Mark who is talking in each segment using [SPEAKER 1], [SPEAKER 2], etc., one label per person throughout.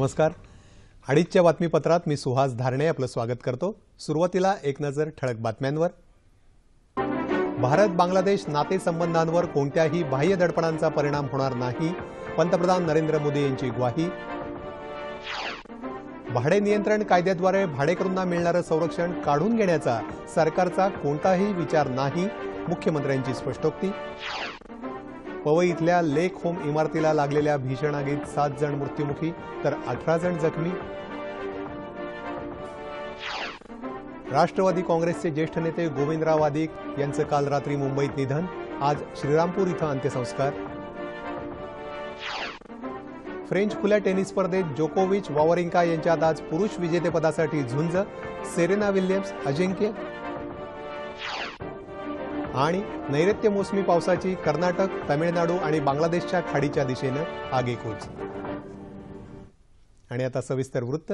[SPEAKER 1] नमस्कार अडीचच्या बातमीपत्रात मी सुहास धारणे आपलं स्वागत करतो सुरुवातीला एक नजर ठळक बातम्यांवर भारत बांगलादेश नातेसंबंधांवर कोणत्याही बाह्य दडपणांचा परिणाम होणार नाही पंतप्रधान नरेंद्र मोदी यांची ग्वाही भाडे नियंत्रण कायद्याद्वारे भाडेकरूंना मिळणारं संरक्षण काढून घेण्याचा सरकारचा कोणताही विचार नाही मुख्यमंत्र्यांची स्पष्टोक्ती पवई इथल्या लेक होम इमारतीला लागलेल्या भीषण आगीत सात जण मृत्युमुखी तर अठरा जण जखमी राष्ट्रवादी काँग्रेसचे ज्येष्ठ नेते गोविंदराव आदिक यांचं काल रात्री मुंबईत निधन आज श्रीरामपूर इथं अंत्यसंस्कार फ्रेंच खुल्या टेनिस स्पर्धेत जोकोविच वॉवरिंका यांच्यात आज पुरुष विजेतेपदासाठी झुंज सेरेना विल्यम्स अजिंक्य आणि नैऋत्य मोसमी पावसाची कर्नाटक तमिळनाडू आणि बांगलादेशच्या खाडीच्या दिशेनं आगेकूच आणि आता सविस्तर वृत्त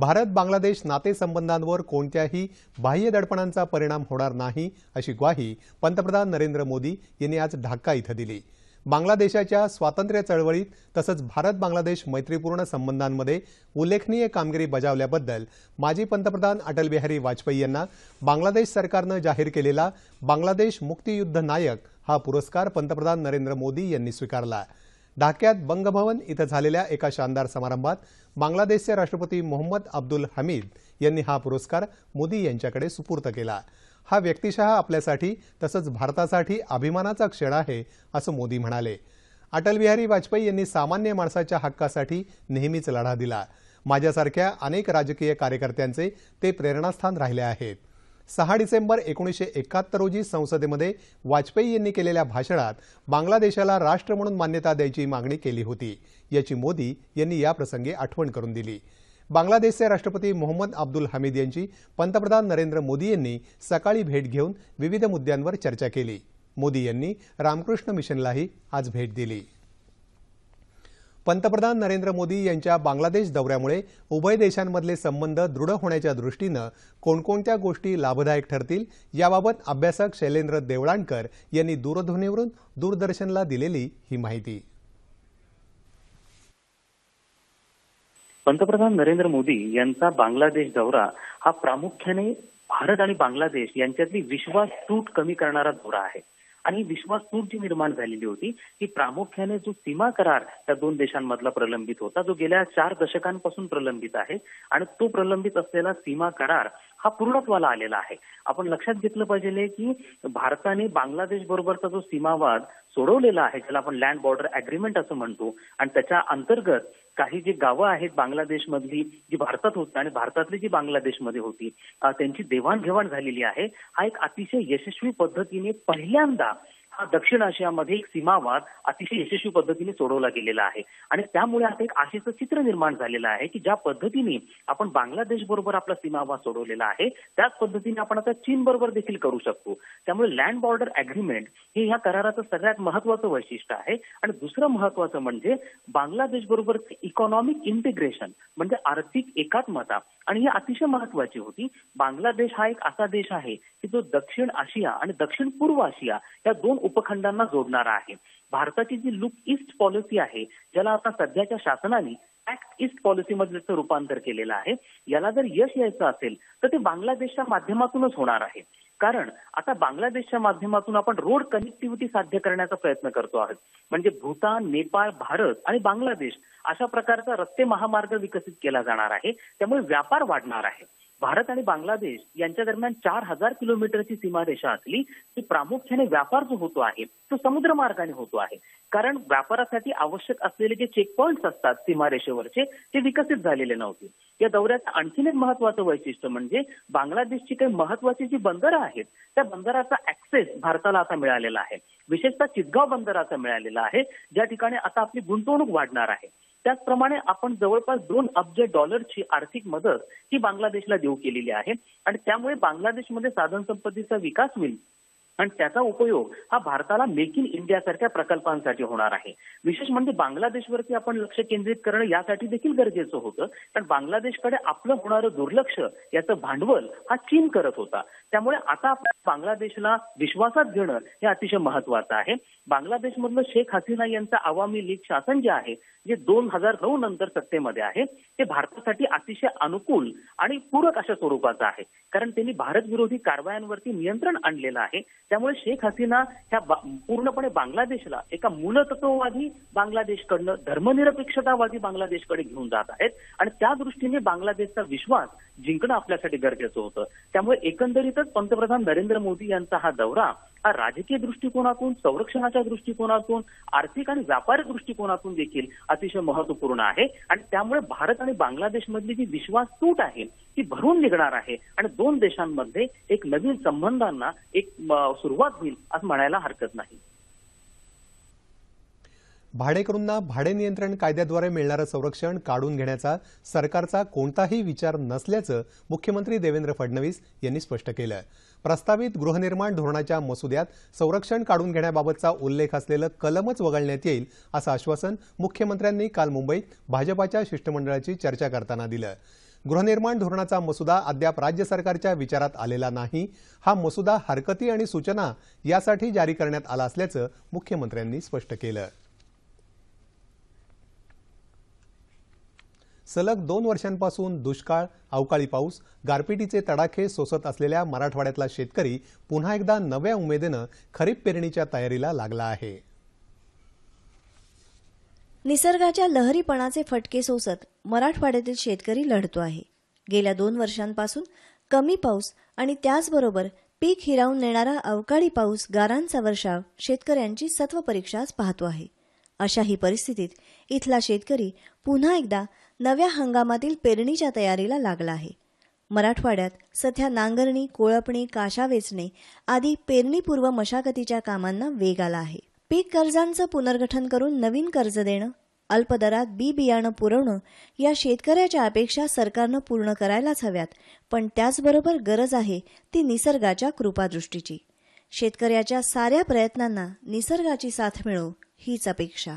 [SPEAKER 1] भारत बांगलादेश नातेसंबंधांवर कोणत्याही बाह्य दडपणांचा परिणाम होणार नाही अशी ग्वाही पंतप्रधान नरेंद्र मोदी यांनी आज ढाका इथं दिली बांगलादेशाच्या स्वातंत्र्य चळवळीत तसंच भारत बांगलादेश मैत्रीपूर्ण संबंधांमध्ये उल्लेखनीय कामगिरी बजावल्याबद्दल माजी पंतप्रधान अटलबिहारी वाजपेयी यांना बांगलादेश सरकारनं जाहीर केलेला बांगलादेश मुक्तियुद्ध नायक हा पुरस्कार पंतप्रधान नरेंद्र मोदी यांनी स्वीकारला ढाक्यात बंगभवन इथं झालेल्या एका शानदार समारंभात बांगलादेशचे राष्ट्रपती मोहम्मद अब्दुल हमीद यांनी हा पुरस्कार मोदी यांच्याकडे सुपूर्त केला हा व्यक्तिशः आपल्यासाठी तसंच भारतासाठी अभिमानाचा क्षण आहे असं मोदी म्हणाले अटलबिहारी वाजपेयी यांनी सामान्य माणसाच्या हक्कासाठी नेहमीच लढा दिला माझ्यासारख्या अनेक राजकीय कार्यकर्त्यांचे ते प्रेरणास्थान राहिले आहेत सहा डिसेंबर एकोणीसशे एकाहत्तर रोजी संसदेमध्ये वाजपेयी यांनी केलेल्या भाषणात बांगलादेशाला राष्ट्र म्हणून मान्यता द्यायची मागणी केली होती याची मोदी यांनी याप्रसंगी आठवण करून दिली बांगलादेशचे राष्ट्रपती मोहम्मद अब्दुल हमीद यांची पंतप्रधान नरेंद्र मोदी यांनी सकाळी भेट घेऊन विविध मुद्द्यांवर चर्चा केली मोदी यांनी रामकृष्ण मिशनलाही आज भेट दिली पंतप्रधान नरेंद्र मोदी यांच्या बांगलादेश दौऱ्यामुळे उभय देशांमधले संबंध दृढ होण्याच्या दृष्टीनं कोणकोणत्या गोष्टी लाभदायक ठरतील याबाबत अभ्यासक शैलेंद्र देवळाणकर यांनी दूरध्वनीवरून दूरदर्शनला दिलेली ही माहिती
[SPEAKER 2] पंतप्रधान नरेंद्र मोदी यांचा बांगलादेश दौरा हा प्रामुख्याने भारत आणि बांगलादेश यांच्यातली विश्वास तूट कमी करणारा दौरा आहे आणि जी निर्माण झालेली होती की प्रामुख्याने जो सीमा करार त्या दोन देशांमधला प्रलंबित होता जो गेल्या चार दशकांपासून प्रलंबित आहे आणि तो प्रलंबित असलेला सीमा करार हा पूर्णत्वाला आलेला आहे आपण लक्षात घेतलं पाहिजे की भारताने बांगलादेश बरोबरचा जो सीमावाद सोडवलेला आहे ज्याला आपण लँड बॉर्डर अग्रीमेंट असं म्हणतो आणि त्याच्या अंतर्गत काही जी गावं आहेत बांगलादेशमधली जी भारतात होती आणि भारतातली जी बांगलादेशमध्ये होती त्यांची देवाणघेवाण झालेली आहे हा एक अतिशय यशस्वी पद्धतीने पहिल्यांदा हा दक्षिण आशियामध्ये एक सीमावाद अतिशय यशस्वी पद्धतीने सोडवला गेलेला आहे आणि त्यामुळे आता एक आशेचं चित्र निर्माण झालेलं आहे की ज्या पद्धतीने आपण बांगलादेश बरोबर आपला सीमावाद सोडवलेला आहे त्याच पद्धतीने आपण आता चीन बरोबर देखील करू शकतो त्यामुळे लँड बॉर्डर अग्रीमेंट हे या कराराचं सगळ्यात महत्वाचं वैशिष्ट्य आहे आणि दुसरं महत्वाचं म्हणजे बांगलादेश बरोबर इकॉनॉमिक इंटिग्रेशन म्हणजे आर्थिक एकात्मता आणि ही अतिशय महत्वाची होती बांगलादेश हा एक असा देश आहे की जो दक्षिण आशिया आणि दक्षिण पूर्व आशिया या दोन उपखंडांना जोडणारा आहे भारताची जी लुक ईस्ट पॉलिसी आहे ज्याला आता सध्याच्या शासनाने ऍक्ट इस्ट पॉलिसीमध्ये रूपांतर केलेलं आहे याला जर यश यायचं असेल तर ते बांगलादेशच्या माध्यमातूनच होणार आहे कारण आता बांगलादेशच्या माध्यमातून आपण रोड कनेक्टिव्हिटी साध्य करण्याचा प्रयत्न करतो आहोत म्हणजे भूतान नेपाळ भारत आणि बांगलादेश अशा प्रकारचा रस्ते महामार्ग विकसित केला जाणार आहे त्यामुळे व्यापार वाढणार आहे भारत आणि बांगलादेश यांच्या दरम्यान चार हजार किलोमीटरची सीमारेषा असली ती प्रामुख्याने व्यापार जो होतो आहे तो समुद्र मार्गाने होतो आहे कारण व्यापारासाठी आवश्यक असलेले जे चेक पॉईंट्स असतात सीमारेषेवर वर्षे ते विकसित झालेले नव्हते या दौऱ्याचं आणखीन एक महत्वाचं वैशिष्ट्य म्हणजे बांगलादेशची काही महत्वाची जी बंदरं आहेत त्या बंदराचा ऍक्सेस भारताला आता मिळालेला आहे विशेषतः चितगाव बंदराचा मिळालेला आहे ज्या ठिकाणी आता आपली गुंतवणूक वाढणार आहे त्याचप्रमाणे आपण जवळपास दोन अब्ज डॉलरची आर्थिक मदत ही बांगलादेशला देऊ केलेली आहे आणि त्यामुळे बांगलादेशमध्ये साधन संपत्तीचा विकास होईल आणि त्याचा उपयोग हा भारताला मेक इन इंडिया सारख्या प्रकल्पांसाठी होणार आहे विशेष म्हणजे बांगलादेशवरती आपण लक्ष केंद्रित करणं यासाठी देखील गरजेचं होतं कारण बांगलादेशकडे आपलं होणारं दुर्लक्ष याचं भांडवल हा चीन करत होता त्यामुळे आता आपण बांगलादेशला विश्वासात घेणं हे अतिशय महत्वाचं आहे बांगलादेशमधलं शेख हसीना यांचं आवामी लीग शासन जे आहे जे दोन हजार नऊ नंतर सत्तेमध्ये आहे ते भारतासाठी अतिशय अनुकूल आणि पूरक अशा स्वरूपाचं आहे कारण त्यांनी भारत विरोधी कारवायांवरती नियंत्रण आणलेलं आहे त्यामुळे शेख हसीना ह्या पूर्णपणे बांगलादेशला एका मूलतत्ववादी बांगलादेशकडनं धर्मनिरपेक्षतावादी बांगलादेशकडे घेऊन जात आहेत आणि त्या दृष्टीने बांगलादेशचा विश्वास जिंकणं आपल्यासाठी गरजेचं होतं त्यामुळे एकंदरीतच पंतप्रधान नरेंद्र मोदी यांचा हा दौरा हा राजकीय दृष्टिकोनातून संरक्षणाच्या दृष्टिकोनातून आर्थिक आणि व्यापारी दृष्टिकोनातून देखील अतिशय महत्वपूर्ण आहे आणि त्यामुळे भारत आणि बांगलादेशमधली जी विश्वास तूट आहे ती भरून निघणार आहे आणि दोन देशांमध्ये एक नवीन संबंधांना एक सुरुवात होईल असं म्हणायला हरकत नाही
[SPEAKER 1] भाडेकरूंना भाडे नियंत्रण कायद्याद्वारे मिळणारं संरक्षण काढून घेण्याचा सरकारचा कोणताही विचार नसल्याचं मुख्यमंत्री देवेंद्र फडणवीस यांनी स्पष्ट केलं प्रस्तावित गृहनिर्माण धोरणाच्या मसुद्यात संरक्षण काढून घेण्याबाबतचा उल्लेख असलेलं कलमच वगळण्यात येईल असं आश्वासन मुख्यमंत्र्यांनी काल मुंबईत भाजपाच्या शिष्टमंडळाची चर्चा करताना दिलं गृहनिर्माण धोरणाचा मसुदा अद्याप राज्य सरकारच्या विचारात आलेला नाही हा मसुदा हरकती आणि सूचना यासाठी जारी करण्यात आला असल्याचं मुख्यमंत्र्यांनी स्पष्ट केलं सलग दोन वर्षांपासून दुष्काळ अवकाळी पाऊस गारपिटीचे तडाखे सोसत असलेल्या मराठवाड्यातला शेतकरी पुन्हा एकदा नव्या उमेदीनं खरीप पेरणीच्या तयारीला लागला आहे
[SPEAKER 3] निसर्गाच्या लहरीपणाचे फटके सोसत मराठवाड्यातील शेतकरी लढतो आहे गेल्या दोन वर्षांपासून कमी पाऊस आणि त्याचबरोबर पीक हिरावून नेणारा अवकाळी पाऊस गारांचा वर्षाव शेतकऱ्यांची सत्व पाहतो आहे अशाही परिस्थितीत इथला शेतकरी पुन्हा एकदा नव्या हंगामातील पेरणीच्या तयारीला लागला आहे मराठवाड्यात सध्या नांगरणी कोळपणी काशा वेचणे आदी पेरणीपूर्व मशागतीच्या कामांना वेग आला आहे पीक कर्जांचं पुनर्गठन करून नवीन कर्ज देणं अल्प दरात बी बियाणं पुरवणं या शेतकऱ्याच्या अपेक्षा सरकारनं पूर्ण करायलाच हव्यात पण त्याचबरोबर गरज आहे ती निसर्गाच्या कृपादृष्टीची शेतकऱ्याच्या साऱ्या प्रयत्नांना निसर्गाची साथ मिळो हीच अपेक्षा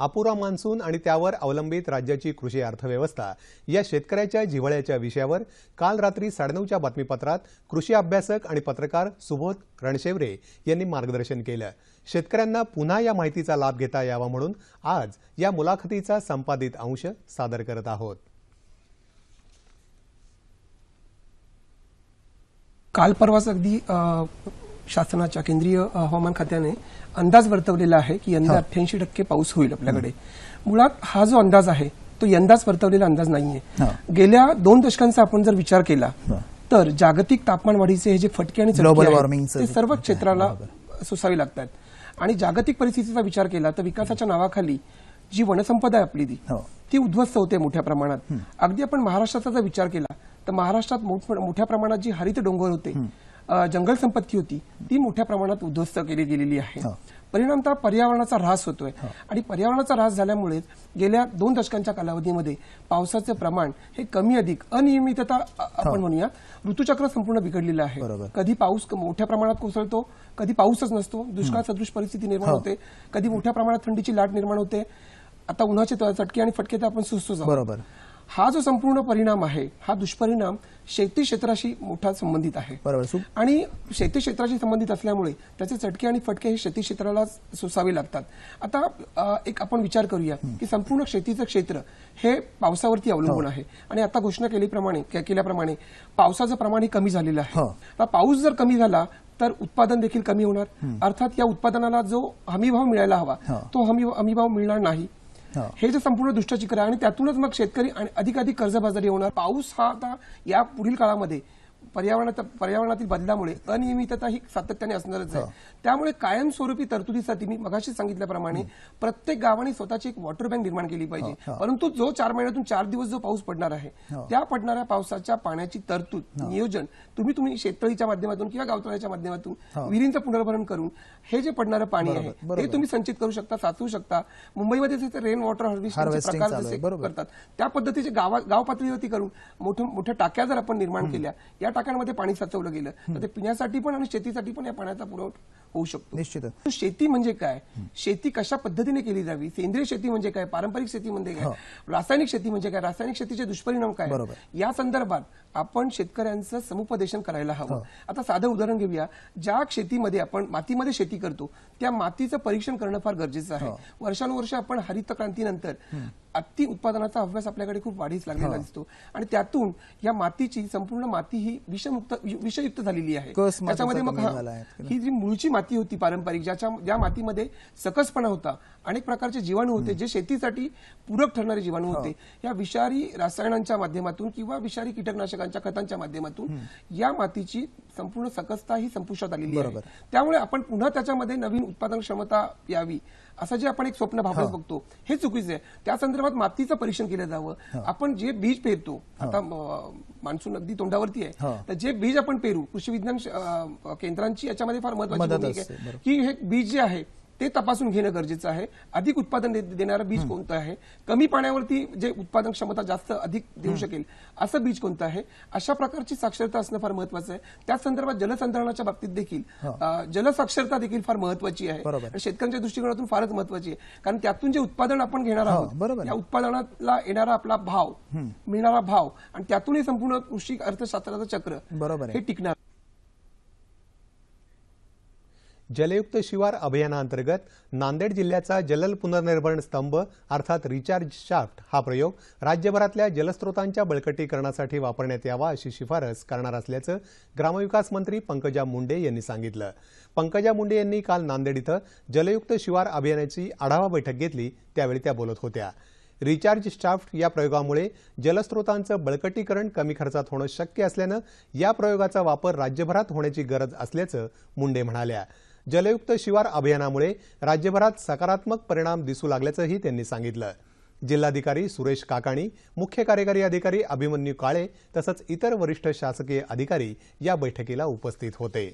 [SPEAKER 1] अपुरा मान्सून आणि त्यावर अवलंबित राज्याची कृषी अर्थव्यवस्था या शेतकऱ्याच्या जिव्हाळ्याच्या विषयावर काल रात्री साडेनऊच्या बातमीपत्रात कृषी अभ्यासक आणि पत्रकार सुबोध रणशेवरे यांनी मार्गदर्शन केलं शेतकऱ्यांना पुन्हा या माहितीचा लाभ घेता यावा म्हणून आज या मुलाखतीचा संपादित अंश सादर करत आहोत
[SPEAKER 4] काल परवाच अगदी शासनाच्या केंद्रीय हवामान खात्याने अंदाज वर्तवलेला आहे की यंदा अठ्ठ्याऐंशी टक्के पाऊस होईल आपल्याकडे मुळात हा जो अंदाज आहे तो यंदाच वर्तवलेला अंदाज नाहीये गेल्या दोन दशकांचा आपण जर विचार केला तर जागतिक तापमानवाढीचे हे जे फटके आणि ते सर्व क्षेत्राला सोसावे लागतात आणि जागतिक परिस्थितीचा विचार केला तर विकासाच्या नावाखाली जी वनसंपदा आहे आपली ती हो. ती उद्ध्वस्त होते मोठ्या प्रमाणात अगदी आपण महाराष्ट्राचा जर विचार केला तर महाराष्ट्रात मोठ्या प्रमाणात जी हरित डोंगर होते जंगल संपत्ती होती ती मोठ्या प्रमाणात उद्ध्वस्त केली गेलेली आहे परिणाम तर पर्यावरणाचा ऱ्हास होतोय आणि पर्यावरणाचा ऱ्हास झाल्यामुळे गेल्या दोन दशकांच्या कालावधीमध्ये पावसाचे प्रमाण हे कमी अधिक अनियमितता आपण म्हणूया ऋतुचक्र संपूर्ण बिघडलेलं आहे कधी पाऊस मोठ्या प्रमाणात कोसळतो कधी पाऊसच नसतो दुष्काळ सदृश परिस्थिती निर्माण होते कधी मोठ्या प्रमाणात थंडीची लाट निर्माण होते आता उन्हाचे चटके आणि फटके तर आपण सुस्त बरोबर हा जो संपूर्ण परिणाम आहे हा दुष्परिणाम शेती क्षेत्राशी मोठा संबंधित आहे आणि शेती क्षेत्राशी संबंधित असल्यामुळे त्याचे चटके आणि फटके हे शेती क्षेत्राला सोसावे लागतात आता एक आपण विचार करूया की संपूर्ण शेतीचं क्षेत्र हे पावसावरती अवलंबून हो. आहे आणि आता घोषणा केल्याप्रमाणे केल्याप्रमाणे पावसाचं प्रमाण हे कमी झालेलं आहे हो. तर पाऊस जर कमी झाला तर उत्पादन देखील कमी होणार अर्थात या उत्पादनाला जो हमीभाव मिळायला हवा हो. तो हमी हमीभाव मिळणार नाही हो. हे जे संपूर्ण दुष्टचिक्र आहे आणि त्यातूनच मग शेतकरी आणि अधिकाधिक कर्जबाजारी होणार पाऊस हा आता या पुढील काळामध्ये पर्यावरणात पर्यावरणातील बदलामुळे अनियमितता ही सातत्याने असणारच आहे त्यामुळे कायमस्वरूपी तरतुदीसाठी मी मगाशी सांगितल्याप्रमाणे प्रत्येक गावाने स्वतःची एक वॉटर बँक निर्माण केली पाहिजे परंतु जो चार महिन्यातून चार दिवस जो पाऊस पडणार आहे त्या पडणाऱ्या पावसाच्या पाण्याची तरतूद नियोजन तुम्ही तुम्ही शेततळीच्या माध्यमातून किंवा गावतळ्याच्या माध्यमातून विहिरींचं पुनर्भरण करून हे जे पडणारं पाणी आहे ते तुम्ही संचित करू शकता साचवू शकता मुंबईमध्ये जसे रेन वॉटर हार्वेस्टिंग करतात त्या पद्धतीचे गाव पातळीवरती करून मोठ्या मोठ्या टाक्या जर आपण निर्माण केल्या या टाक्यांमध्ये पाणी साचवलं गेलं तर ते पिण्यासाठी पण आणि शेतीसाठी पण या पाण्याचा पुरवठा होऊ शकतो निश्चित शेती म्हणजे काय शेती कशा पद्धतीने केली जावी सेंद्रिय शेती म्हणजे काय पारंपरिक शेती म्हणजे काय हो. रासायनिक शेती म्हणजे काय रासायनिक शेतीचे दुष्परिणाम काय या संदर्भात आपण शेतकऱ्यांचं समुपदेशन करायला हवं हो. आता साधं उदाहरण घेऊया ज्या शेतीमध्ये आपण मातीमध्ये शेती करतो त्या मातीचं परीक्षण करणं फार गरजेचं आहे हो. वर्षानुवर्ष आपण हरित क्रांतीनंतर अति उत्पादनाचा अभ्यास आपल्याकडे खूप वाढीस लागलेला दिसतो आणि त्यातून या मातीची संपूर्ण माती ही विषमुक्त विषयुक्त झालेली आहे त्याच्यामध्ये मग ही जी मूळची माती होती पारंपरिक ज्याच्या ज्या मातीमध्ये सकसपणा होता अनेक प्रकारचे जीवाणू होते जे शेतीसाठी पूरक ठरणारे जीवाणू होते या विषारी रासायनांच्या माध्यमातून किंवा विषारी कीटकनाशकांच्या खतांच्या माध्यमातून या मातीची संपूर्ण सकसता ही संपुष्टात आलेली आहे त्यामुळे आपण पुन्हा त्याच्यामध्ये नवीन उत्पादन क्षमता यावी असं जे आपण एक स्वप्न भावत बघतो हे चुकीचं आहे त्या संदर्भात मातीचं परीक्षण केलं जावं आपण जे बीज पेरतो आता मान्सून अगदी तोंडावरती आहे तर जे बीज आपण पेरू कृषी विज्ञान केंद्रांची याच्यामध्ये फार महत्वाची की हे बीज जे आहे ते तपासून घेणं गरजेचं आहे अधिक उत्पादन देणारं बीज कोणतं आहे कमी पाण्यावरती जे उत्पादन क्षमता जास्त अधिक देऊ शकेल असं बीज कोणतं आहे अशा प्रकारची साक्षरता असणं फार महत्वाचं आहे त्या संदर्भात जलसंधारणाच्या बाबतीत देखील जलसाक्षरता देखील फार महत्वाची आहे शेतकऱ्यांच्या दृष्टिकोनातून फारच महत्वाची आहे कारण त्यातून जे उत्पादन आपण घेणार आहोत त्या उत्पादनाला येणारा आपला भाव मिळणारा भाव आणि त्यातूनही संपूर्ण कृषी अर्थशास्त्राचं चक्र हे टिकणार
[SPEAKER 1] जलयुक्त शिवार अभियानांतर्गत नांदेड जिल्ह्याचा जलल पुनर्निर्माण स्तंभ अर्थात रिचार्ज शाफ्ट हा प्रयोग राज्यभरातल्या जलस्रोतांच्या बळकटीकरणासाठी वापरण्यात यावा अशी शिफारस करणार असल्याचं ग्रामविकास मंत्री पंकजा मुंडे यांनी सांगितलं पंकजा मुंडे यांनी काल नांदेड इथं जलयुक्त शिवार अभियानाची आढावा बैठक घेतली त्यावेळी त्या बोलत होत्या रिचार्ज शाफ्ट या प्रयोगामुळे जलस्रोतांचं बळकटीकरण कमी खर्चात होणं शक्य असल्यानं या प्रयोगाचा वापर राज्यभरात होण्याची गरज असल्याचं मुंडे म्हणाल्या जलयुक्त शिवार अभियानामुळे राज्यभरात सकारात्मक परिणाम दिसू लागल्याचंही त्यांनी सांगितलं जिल्हाधिकारी सुरेश काकाणी मुख्य कार्यकारी अधिकारी अभिमन्यू काळे तसंच इतर वरिष्ठ शासकीय अधिकारी या बैठकीला उपस्थित होते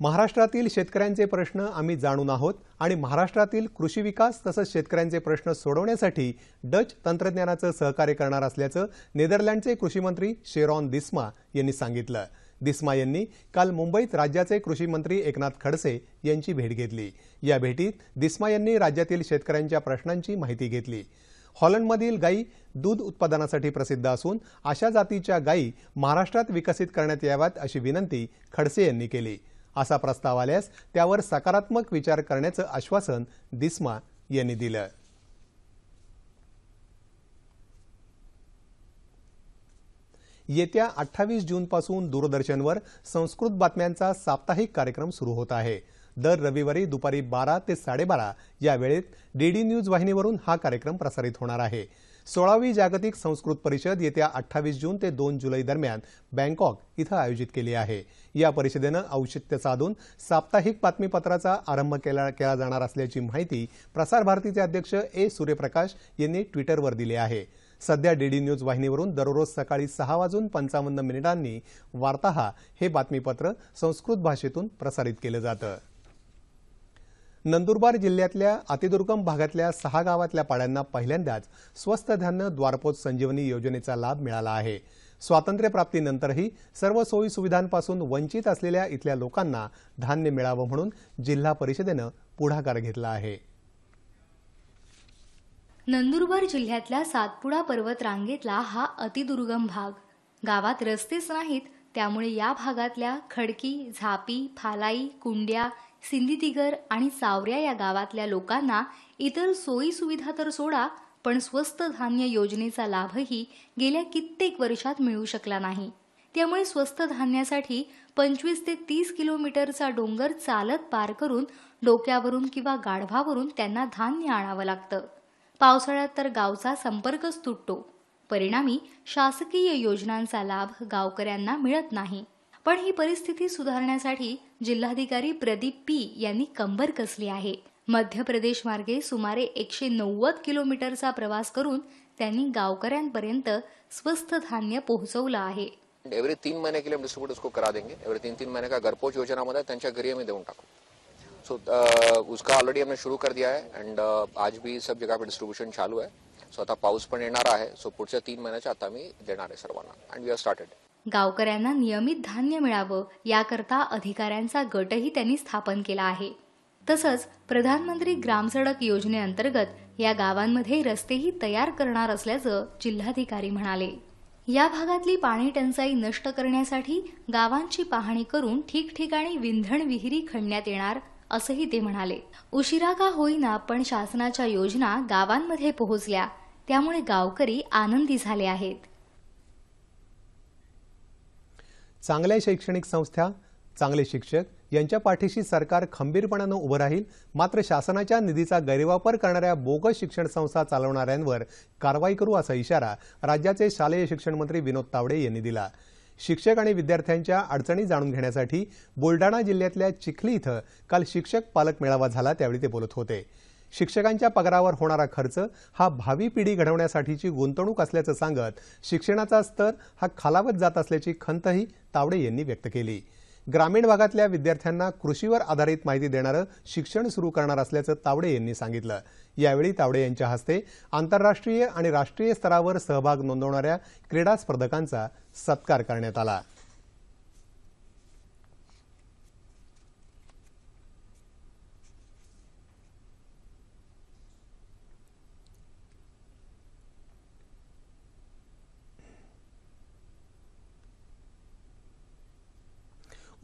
[SPEAKER 1] महाराष्ट्रातील शेतकऱ्यांचे प्रश्न आम्ही जाणून आहोत आणि महाराष्ट्रातील कृषी विकास तसंच शेतकऱ्यांचे प्रश्न सोडवण्यासाठी डच तंत्रज्ञानाचं सहकार्य करणार असल्याचं नेदरलँडचे कृषीमंत्री शेरॉन दिस्मा यांनी सांगितलं दिस्मा यांनी काल मुंबईत राज्याचे कृषी मंत्री एकनाथ खडसे यांची भेट घेतली या भेटीत दिस्मा यांनी राज्यातील शेतकऱ्यांच्या प्रश्नांची माहिती घेतली हॉलंडमधील गायी दूध उत्पादनासाठी प्रसिद्ध असून अशा जातीच्या गायी महाराष्ट्रात विकसित करण्यात याव्यात अशी विनंती खडसे यांनी केली असा प्रस्ताव आल्यास त्यावर सकारात्मक विचार करण्याचं आश्वासन दिस्मा यांनी दिलं येत्या अठ्ठावीस जूनपासून दूरदर्शनवर संस्कृत बातम्यांचा साप्ताहिक कार्यक्रम सुरू होत आहे दर रविवारी दुपारी बारा ते साडेबारा या वेळेत डीडी न्यूज वाहिनीवरून हा कार्यक्रम प्रसारित होणार आहे सोळावी जागतिक संस्कृत परिषद येत्या अठ्ठावीस जून ते दोन जुलै दरम्यान बँकॉक इथं आयोजित केली आहे या परिषदेनं औचित्य साधून साप्ताहिक बातमीपत्राचा आरंभ केला केला जाणार असल्याची माहिती प्रसारभारतीचे अध्यक्ष ए सूर्यप्रकाश यांनी ट्विटरवर दिली आहे सध्या डीडी न्यूज वाहिनीवरून दररोज सकाळी सहा वाजून पंचावन्न मिनिटांनी वार्ताहा हे बातमीपत्र संस्कृत भाषेतून प्रसारित केलं जातं नंदुरबार जिल्ह्यातल्या अतिदुर्गम भागातल्या सहा गावातल्या पाड्यांना पहिल्यांदाच स्वस्त धान्य द्वारपोत संजीवनी योजनेचा लाभ मिळाला आहे स्वातंत्र्यप्राप्तीनंतरही सर्व सोयी सुविधांपासून वंचित असलेल्या इथल्या लोकांना धान्य मिळावं म्हणून जिल्हा परिषदेनं पुढाकार घेतला आहे
[SPEAKER 3] नंदुरबार जिल्ह्यातल्या सातपुडा पर्वत रांगेतला हा अतिदुर्गम भाग गावात रस्तेच नाहीत त्यामुळे या भागातल्या खडकी झापी फालाई कुंड्या सिंधीतिगर आणि सावऱ्या या गावातल्या लोकांना इतर सोयी सुविधा तर सोडा पण स्वस्त धान्य योजनेचा लाभही गेल्या कित्येक वर्षात मिळू शकला नाही त्यामुळे स्वस्त धान्यासाठी पंचवीस ते तीस किलोमीटरचा डोंगर चालत पार करून डोक्यावरून किंवा गाढवावरून त्यांना धान्य आणावं लागतं पावसाळ्यात तर गावचा संपर्कच तुटतो परिणामी शासकीय योजनांचा लाभ गावकऱ्यांना मिळत नाही पण ही परिस्थिती सुधारण्यासाठी जिल्हाधिकारी प्रदीप पी यांनी कंबर कसली आहे मध्य प्रदेश मार्गे सुमारे एकशे नव्वद किलोमीटरचा प्रवास करून त्यांनी गावकऱ्यांपर्यंत स्वस्त धान्य पोहोचवलं आहे
[SPEAKER 4] एव्हरी तीन महिने के लिए हम डिस्ट्रीब्यूट करा देंगे तीन तीन महिने का घरपोच योजनामध्ये त्यांच्या घरी आम्ही देऊन टाकू सो uh, उसका ऑलरेडी हमने सुरू कर दिया है एंड uh, आज भी सब जगह पे डिस्ट्रीब्यूशन चालू आहे सो आता पाऊस पण येणार आहे सो पुढच्या तीन महिन्याच्या आता मी देणार आहे सर्वांना अँड वी आर स्टार्टेड
[SPEAKER 3] गावकऱ्यांना नियमित धान्य मिळावं याकरता अधिकाऱ्यांचा गटही त्यांनी स्थापन केला आहे तसंच प्रधानमंत्री ग्रामसडक योजनेअंतर्गत या गावांमध्ये रस्तेही तयार करणार असल्याचं जिल्हाधिकारी म्हणाले या भागातली पाणी टंचाई नष्ट करण्यासाठी गावांची पाहणी करून ठिकठिकाणी विंधण विहिरी खणण्यात येणार असंही ते म्हणाले उशिरा का होईना पण शासनाच्या योजना गावांमध्ये पोहोचल्या त्यामुळे गावकरी आनंदी झाले आहेत
[SPEAKER 1] चांगल्या शैक्षणिक संस्था चांगले शिक्षक यांच्या पाठीशी सरकार खंबीरपणानं उभं राहील मात्र शासनाच्या निधीचा गैरवापर करणाऱ्या बोगस शिक्षण संस्था चालवणाऱ्यांवर कारवाई करू असा इशारा राज्याचे शालेय शिक्षण मंत्री विनोद तावडे यांनी दिला शिक्षक आणि विद्यार्थ्यांच्या अडचणी जाणून घेण्यासाठी बुलडाणा जिल्ह्यातल्या चिखली इथं काल शिक्षक पालक मेळावा झाला त्यावेळी ते बोलत होते शिक्षकांच्या पगारावर होणारा खर्च हा भावी पिढी घडवण्यासाठीची गुंतवणूक असल्याचं सांगत शिक्षणाचा स्तर हा खालावत जात असल्याची खंतही तावडे यांनी व्यक्त केली ग्रामीण भागातल्या विद्यार्थ्यांना कृषीवर आधारित माहिती देणारं शिक्षण सुरू करणार असल्याचं तावडे यांनी सांगितलं यावेळी तावडे यांच्या हस्ते आंतरराष्ट्रीय आणि राष्ट्रीय स्तरावर सहभाग नोंदवणाऱ्या क्रीडा स्पर्धकांचा सत्कार करण्यात आला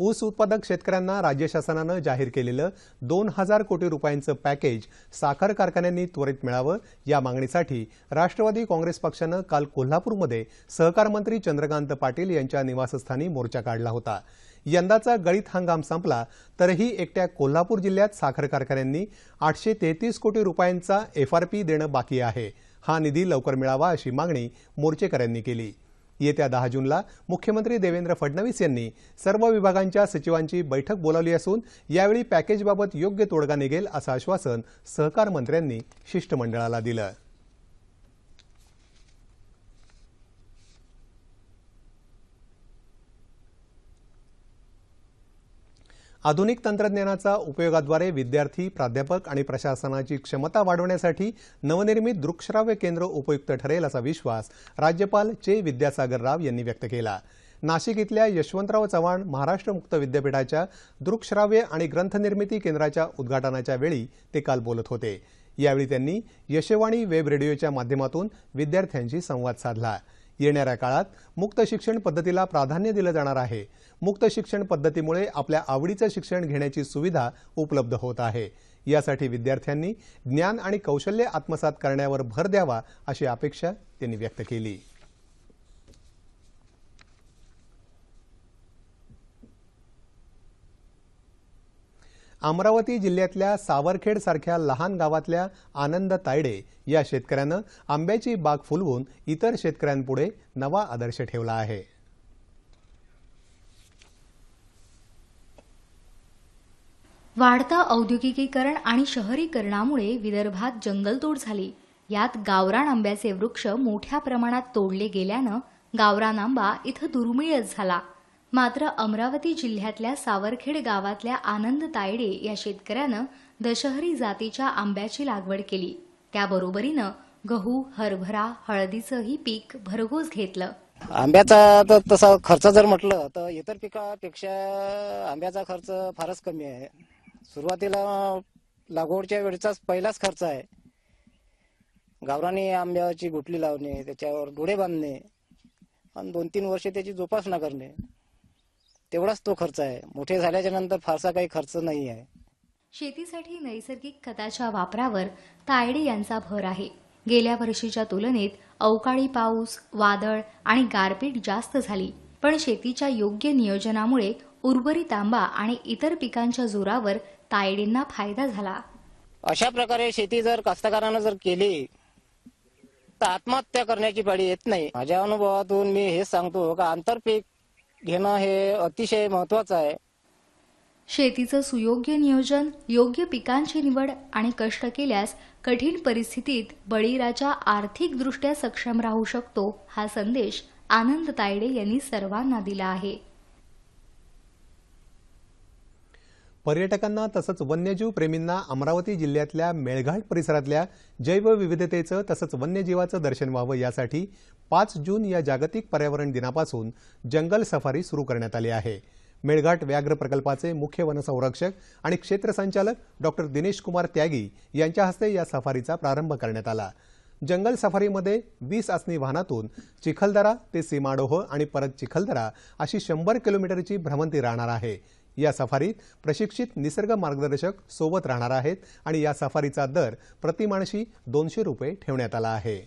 [SPEAKER 1] ऊस उत्पादक शेतकऱ्यांना राज्य शासनानं जाहीर केलेलं दोन हजार कोटी रुपयांचं पॅकेज साखर कारखान्यांनी त्वरित मिळावं या मागणीसाठी राष्ट्रवादी काँग्रेस पक्षानं काल कोल्हापूरमध्ये सहकार मंत्री चंद्रकांत पाटील यांच्या निवासस्थानी मोर्चा काढला होता यंदाचा गळीत हंगाम संपला तरीही एकट्या कोल्हापूर जिल्ह्यात साखर कारखान्यांनी आठशे तेहतीस कोटी रुपयांचा एफआरपी देणं बाकी आहे हा निधी लवकर मिळावा अशी मागणी मोर्चेकऱ्यांनी केली येत्या दहा जूनला मुख्यमंत्री देवेंद्र फडणवीस यांनी सर्व विभागांच्या सचिवांची बैठक बोलावली असून यावेळी पॅकेजबाबत योग्य तोडगा निघेल असं आश्वासन सहकार मंत्र्यांनी शिष्टमंडळाला दिलं आधुनिक तंत्रज्ञानाचा उपयोगाद्वारे विद्यार्थी प्राध्यापक आणि प्रशासनाची क्षमता वाढवण्यासाठी नवनिर्मित दृकश्राव्य केंद्र उपयुक्त ठरेल असा विश्वास राज्यपाल चे विद्यासागर राव यांनी व्यक्त केला नाशिक इथल्या यशवंतराव चव्हाण महाराष्ट्र मुक्त विद्यापीठाच्या दृकश्राव्य आणि ग्रंथनिर्मिती केंद्राच्या उद्घाटनाच्या वेळी ते काल बोलत होते यावेळी त्यांनी यशवाणी वेब रेडिओच्या माध्यमातून विद्यार्थ्यांशी संवाद साधला येणाऱ्या काळात मुक्त शिक्षण पद्धतीला प्राधान्य दिलं जाणार आहे मुक्त शिक्षण पद्धतीमुळे आपल्या आवडीचं शिक्षण घेण्याची सुविधा उपलब्ध होत आहे यासाठी विद्यार्थ्यांनी ज्ञान आणि कौशल्य आत्मसात करण्यावर भर द्यावा अशी अपेक्षा त्यांनी व्यक्त केली अमरावती जिल्ह्यातल्या सावरखेड सारख्या लहान गावातल्या आनंद तायडे या शेतकऱ्यानं आंब्याची बाग फुलवून इतर शेतकऱ्यांपुढे नवा आदर्श ठेवला आहे
[SPEAKER 3] वाढता औद्योगिकीकरण आणि शहरीकरणामुळे विदर्भात जंगलतोड झाली यात गावरान आंब्याचे वृक्ष मोठ्या प्रमाणात तोडले गेल्यानं गावरान आंबा इथं दुर्मिळच झाला मात्र अमरावती जिल्ह्यातल्या सावरखेड गावातल्या आनंद तायडे या शेतकऱ्यानं दशहरी जातीच्या आंब्याची लागवड केली त्याबरोबरीनं गहू हरभरा हळदीचंही पीक भरघोस घेतलं
[SPEAKER 2] आंब्याचा तर तसा खर्च जर म्हटलं तर इतर पिकापेक्षा आंब्याचा खर्च फारच कमी आहे सुरुवातीला लागवडच्या वेळेचाच पहिलाच खर्च आहे गावराने आंब्याची गुटली लावणे त्याच्यावर डोळे बांधणे आणि दोन तीन वर्ष त्याची जोपासना करणे तेवढाच तो खर्च आहे मोठे झाल्याच्या नंतर फारसा काही खर्च नाही आहे
[SPEAKER 3] शेतीसाठी नैसर्गिक खताच्या वापरावर तायडी यांचा भर आहे गेल्या वर्षीच्या तुलनेत अवकाळी पाऊस वादळ आणि गारपीट जास्त झाली पण शेतीच्या योग्य नियोजनामुळे उर्वरित आंबा आणि इतर पिकांच्या जोरावर तायडींना फायदा झाला
[SPEAKER 2] अशा प्रकारे शेती जर कास्तकारानं जर केली तर आत्महत्या करण्याची पाळी येत नाही माझ्या अनुभवातून मी हे सांगतो का आंतरपीक घेणं हे अतिशय
[SPEAKER 3] महत्वाचं आहे शेतीचं सुयोग्य नियोजन योग्य पिकांची निवड आणि कष्ट केल्यास कठीण परिस्थितीत बळीराजा आर्थिकदृष्ट्या सक्षम राहू शकतो हा संदेश आनंद तायडे यांनी सर्वांना दिला आहे
[SPEAKER 1] पर्यटकांना तसंच वन्यजीव प्रेमींना अमरावती जिल्ह्यातल्या मेळघाट परिसरातल्या जैवविविधतेचं तसंच वन्यजीवाचं दर्शन व्हावं यासाठी पाच जून या जागतिक पर्यावरण दिनापासून जंगल सफारी सुरू करण्यात आली आहे मेळघाट व्याघ्र प्रकल्पाचे मुख्य वनसंरक्षक आणि क्षेत्र संचालक डॉक्टर दिनेश कुमार त्यागी यांच्या हस्ते या सफारीचा प्रारंभ करण्यात आला जंगल सफारीमध्ये वीस आसनी वाहनातून चिखलदरा ते सीमाडोह आणि परत चिखलदरा अशी शंभर किलोमीटरची भ्रमंती राहणार आहे या सफारीत प्रशिक्षित निसर्ग मार्गदर्शक सोबत राहणार आहेत आणि या सफारीचा दर प्रतिमाणशी दोनशे रुपये ठेवण्यात आला आहे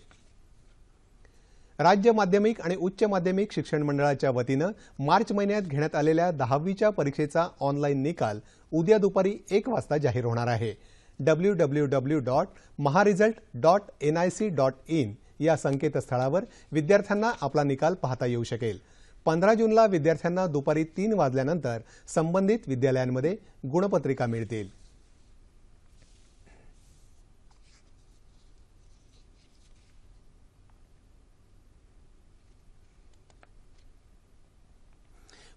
[SPEAKER 1] राज्य माध्यमिक आणि उच्च माध्यमिक शिक्षण मंडळाच्या वतीनं मार्च महिन्यात घेण्यात आलेल्या दहावीच्या परीक्षेचा ऑनलाईन निकाल उद्या दुपारी एक वाजता जाहीर होणार आहे W W W dot mahresult dot N dot in या संकेतस्थळावर विद्यार्थ्यांना आपला निकाल पाहता येऊ शकेल पंधरा जूनला विद्यार्थ्यांना दुपारी तीन वाजल्यानंतर संबंधित विद्यालयांमध्ये गुणपत्रिका मिळतील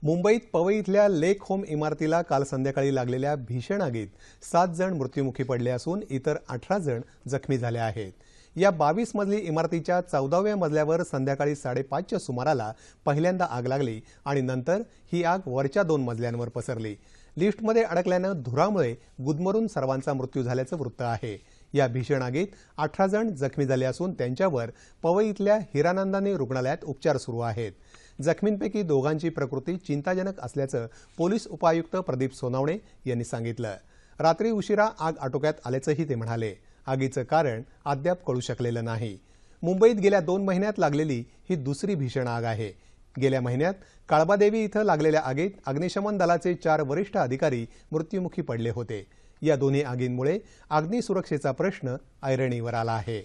[SPEAKER 1] मुंबईत पवई इथल्या लेक होम इमारतीला काल संध्याकाळी लागलेल्या भीषण आगीत सात जण मृत्यूमुखी पडले असून इतर अठरा जण जखमी झाले आहेत या बावीस मजली इमारतीच्या चौदाव्या मजल्यावर संध्याकाळी साडेपाचच्या सुमाराला पहिल्यांदा आग लागली आणि नंतर ही आग वरच्या दोन मजल्यांवर पसरली लिफ्टमध्ये अडकल्यानं धुरामुळे गुदमरून सर्वांचा मृत्यू झाल्याचं वृत्त आहे या भीषण आगीत अठरा जण जखमी झाले असून त्यांच्यावर पवईतल्या हिरानंदाने रुग्णालयात उपचार सुरू आहेत जखमींपैकी दोघांची प्रकृती चिंताजनक असल्याचं पोलीस उपायुक्त प्रदीप सोनावणे यांनी सांगितलं रात्री उशिरा आग आटोक्यात आल्याचंही ते म्हणाले आगीचं कारण अद्याप कळू शकलेलं नाही मुंबईत गेल्या दोन महिन्यात लागलेली ही दुसरी भीषण आग आहे गेल्या महिन्यात काळबादेवी इथं लागलेल्या आगीत अग्निशमन दलाचे चार वरिष्ठ अधिकारी मृत्युमुखी पडले होते या दोन्ही आगींमुळे अग्निसुरक्षेचा प्रश्न ऐरणीवर आला आहे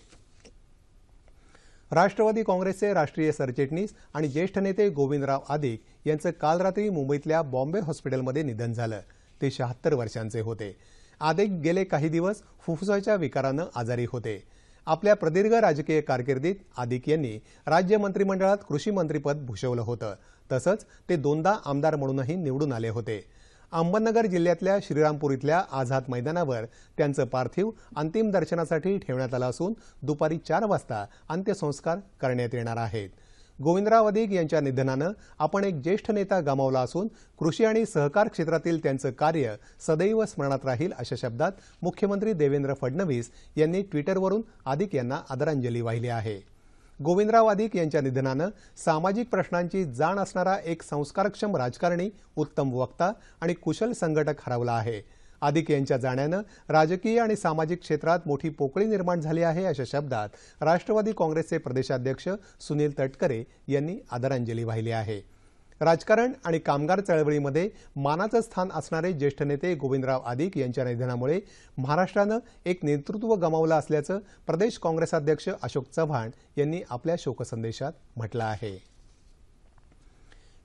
[SPEAKER 1] राष्ट्रवादी काँग्रेसचे राष्ट्रीय सरचिटणीस आणि ज्येष्ठ नेते गोविंदराव आदिक यांचं काल रात्री मुंबईतल्या बॉम्बे हॉस्पिटलमध्ये निधन झालं ते शहात्तर वर्षांचे होते आदेक गेले काही दिवस फुफ्फुसाच्या विकारानं आजारी होते आपल्या प्रदीर्घ राजकीय कारकिर्दीत आदिक यांनी राज्य मंत्रिमंडळात कृषी मंत्रीपद भूषवलं होतं तसंच ते दोनदा आमदार म्हणूनही निवडून आले होते अहमदनगर जिल्ह्यातल्या श्रीरामपूर इथल्या आझाद मैदानावर त्यांचं पार्थिव अंतिम दर्शनासाठी ठेवण्यात आलं असून दुपारी चार वाजता अंत्यसंस्कार करण्यात येणार आहेत गोविंदराव अधिक यांच्या निधनानं आपण एक ज्येष्ठ नेता गमावला असून कृषी आणि सहकार क्षेत्रातील त्यांचं कार्य सदैव स्मरणात राहील अशा शब्दात मुख्यमंत्री देवेंद्र फडणवीस यांनी ट्विटरवरून आदिक यांना आदरांजली वाहिली आहे गोविंदराव अधिक यांच्या निधनानं सामाजिक प्रश्नांची जाण असणारा एक संस्कारक्षम राजकारणी उत्तम वक्ता आणि कुशल संघटक हरवला आहे आदिक यांच्या जाण्यानं राजकीय आणि सामाजिक क्षेत्रात मोठी पोकळी निर्माण झाली आहे अशा शब्दात राष्ट्रवादी काँग्रेसचे प्रदेशाध्यक्ष सुनील तटकरे यांनी आदरांजली वाहिली आहे राजकारण आणि कामगार चळवळीमध्ये मानाचं स्थान असणारे ज्येष्ठ नेते गोविंदराव आदिक यांच्या निधनामुळे महाराष्ट्रानं एक नेतृत्व गमावलं असल्याचं प्रदेश अध्यक्ष अशोक चव्हाण यांनी आपल्या शोकसंदेशात म्हटलं आहे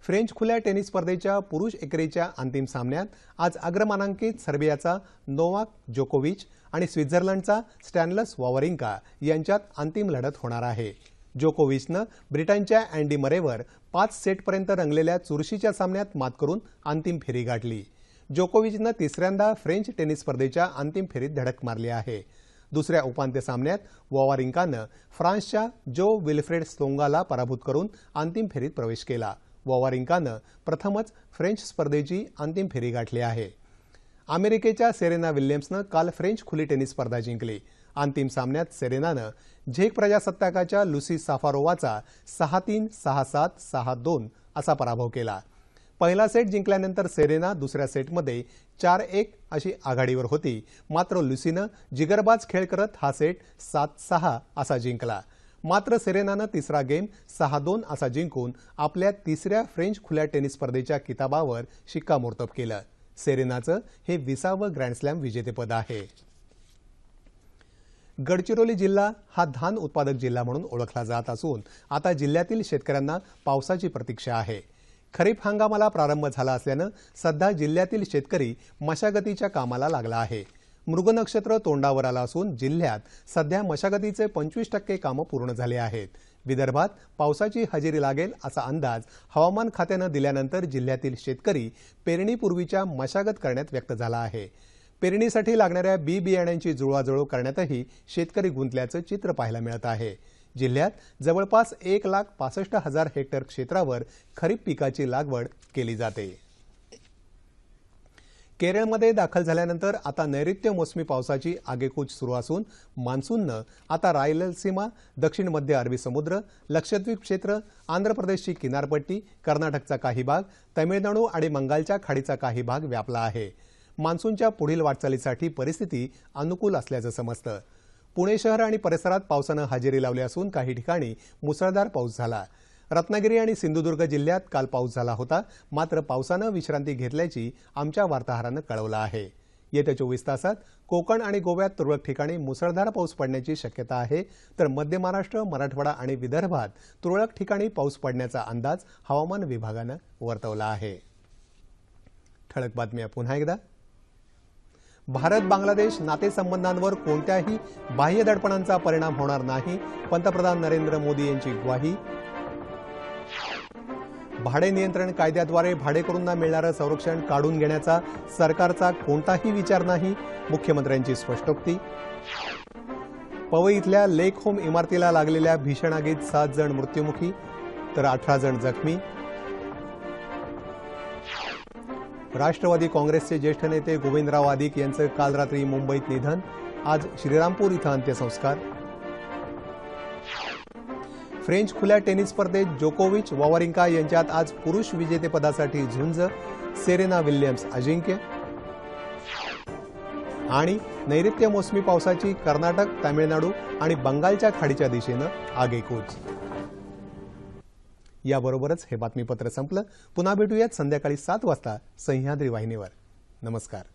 [SPEAKER 1] फ्रेंच खुल्या टेनिस स्पर्धेच्या पुरुष एकेरीच्या अंतिम सामन्यात आज अग्रमानांकित सर्बियाचा नोवाक जोकोविच आणि स्वित्झर्लंडचा स्टॅनलस वॉवरिंका यांच्यात अंतिम लढत होणार आहे जोकोविचनं ब्रिटनच्या अँडी मरेवर पाच सेटपर्यंत रंगलेल्या चुरशीच्या सामन्यात मात करून अंतिम फेरी गाठली जोकोविचनं तिसऱ्यांदा फ्रेंच टेनिस स्पर्धेच्या अंतिम फेरीत धडक मारली आहे दुसऱ्या उपांत्य सामन्यात वॉवारिंकानं फ्रान्सच्या जो विल्फ्रेड स्लोंगाला पराभूत करून अंतिम फेरीत प्रवेश केला वॉवारिंकानं प्रथमच फ्रेंच स्पर्धेची अंतिम फेरी गाठली आहे अमेरिकेच्या सेरेना विल्यम्सनं काल फ्रेंच खुली टेनिस स्पर्धा जिंकली अंतिम सामन्यात सेरेनानं झेक प्रजासत्ताकाच्या लुसी साफारोवाचा सहा तीन सहा सात सहा दोन असा पराभव केला पहिला सेट जिंकल्यानंतर सेरेना दुसऱ्या सेटमध्ये चार एक अशी आघाडीवर होती मात्र लुसीनं जिगरबाज खेळ करत हा सेट सात सहा असा जिंकला मात्र सेरेनानं तिसरा गेम सहा दोन असा जिंकून आपल्या तिसऱ्या फ्रेंच खुल्या टेनिस स्पर्धेच्या किताबावर शिक्कामोर्तब केलं सेरेनाचं हे विसावं ग्रँडस्लॅम विजेतेपद आहे गडचिरोली जिल्हा हा धान उत्पादक जिल्हा म्हणून ओळखला जात असून आता जिल्ह्यातील शेतकऱ्यांना पावसाची प्रतीक्षा आहे खरीप हंगामाला प्रारंभ झाला असल्यानं सध्या जिल्ह्यातील शेतकरी मशागतीच्या कामाला लागला आहे नक्षत्र तोंडावर आला असून जिल्ह्यात सध्या मशागतीचे पंचवीस टक्के कामं पूर्ण झाले आहेत विदर्भात पावसाची हजेरी लागेल असा अंदाज हवामान खात्यानं दिल्यानंतर जिल्ह्यातील शेतकरी पेरणीपूर्वीच्या मशागत करण्यात व्यक्त झाला आहे पेरणीसाठी लागणाऱ्या बी बियाण्यांची जुळवाजुळव करण्यातही शेतकरी गुंतल्याचं चित्र पाहायला मिळत आहे जिल्ह्यात जवळपास एक लाख पासष्ट हजार हेक्टर क्षेत्रावर खरीप पिकाची लागवड केली जाते केरळमध्ये दाखल झाल्यानंतर आता नैऋत्य मोसमी पावसाची आगेकूच सुरू असून मान्सूननं आता रायलसीमा दक्षिण मध्य अरबी समुद्र लक्षद्वीप क्षेत्र आंध्र प्रदेशची किनारपट्टी कर्नाटकचा काही भाग तमिळनाडू आणि बंगालच्या खाडीचा काही भाग व्यापला आहे मान्सूनच्या पुढील वाटचालीसाठी परिस्थिती अनुकूल असल्याचं समजतं पुणे शहर आणि परिसरात पावसानं हजेरी लावली असून काही ठिकाणी मुसळधार पाऊस झाला रत्नागिरी आणि सिंधुदुर्ग जिल्ह्यात काल पाऊस झाला होता मात्र पावसानं विश्रांती घेतल्याची आमच्या वार्ताहरानं कळवलं आहे येत्या चोवीस तासात कोकण आणि गोव्यात तुरळक ठिकाणी मुसळधार पाऊस पडण्याची शक्यता आहे तर मध्य महाराष्ट्र मराठवाडा आणि विदर्भात तुरळक ठिकाणी पाऊस पडण्याचा अंदाज हवामान विभागानं वर्तवला आहे ठळक बातम्या पुन्हा एकदा भारत बांगलादेश नातेसंबंधांवर कोणत्याही बाह्य दडपणांचा परिणाम होणार नाही पंतप्रधान नरेंद्र मोदी यांची ग्वाही भाडे नियंत्रण कायद्याद्वारे भाडेकरूंना मिळणारं संरक्षण काढून घेण्याचा सरकारचा कोणताही विचार नाही मुख्यमंत्र्यांची स्पष्टोक्ती पवई इथल्या लेक होम इमारतीला लागलेल्या भीषण आगीत सात जण मृत्युमुखी तर अठरा जण जखमी राष्ट्रवादी काँग्रेसचे ज्येष्ठ नेते गोविंदराव आदिक यांचं काल रात्री मुंबईत निधन आज श्रीरामपूर इथं अंत्यसंस्कार फ्रेंच खुल्या टेनिस स्पर्धेत जोकोविच वॉवरिंका यांच्यात आज पुरुष विजेतेपदासाठी झुंज सेरेना विल्यम्स अजिंक्य आणि नैऋत्य मोसमी पावसाची कर्नाटक तामिळनाडू आणि बंगालच्या खाडीच्या दिशेनं आगेकूच याबरोबरच हे बातमीपत्र संपलं पुन्हा भेटूयात संध्याकाळी सात वाजता सह्याद्री वाहिनीवर नमस्कार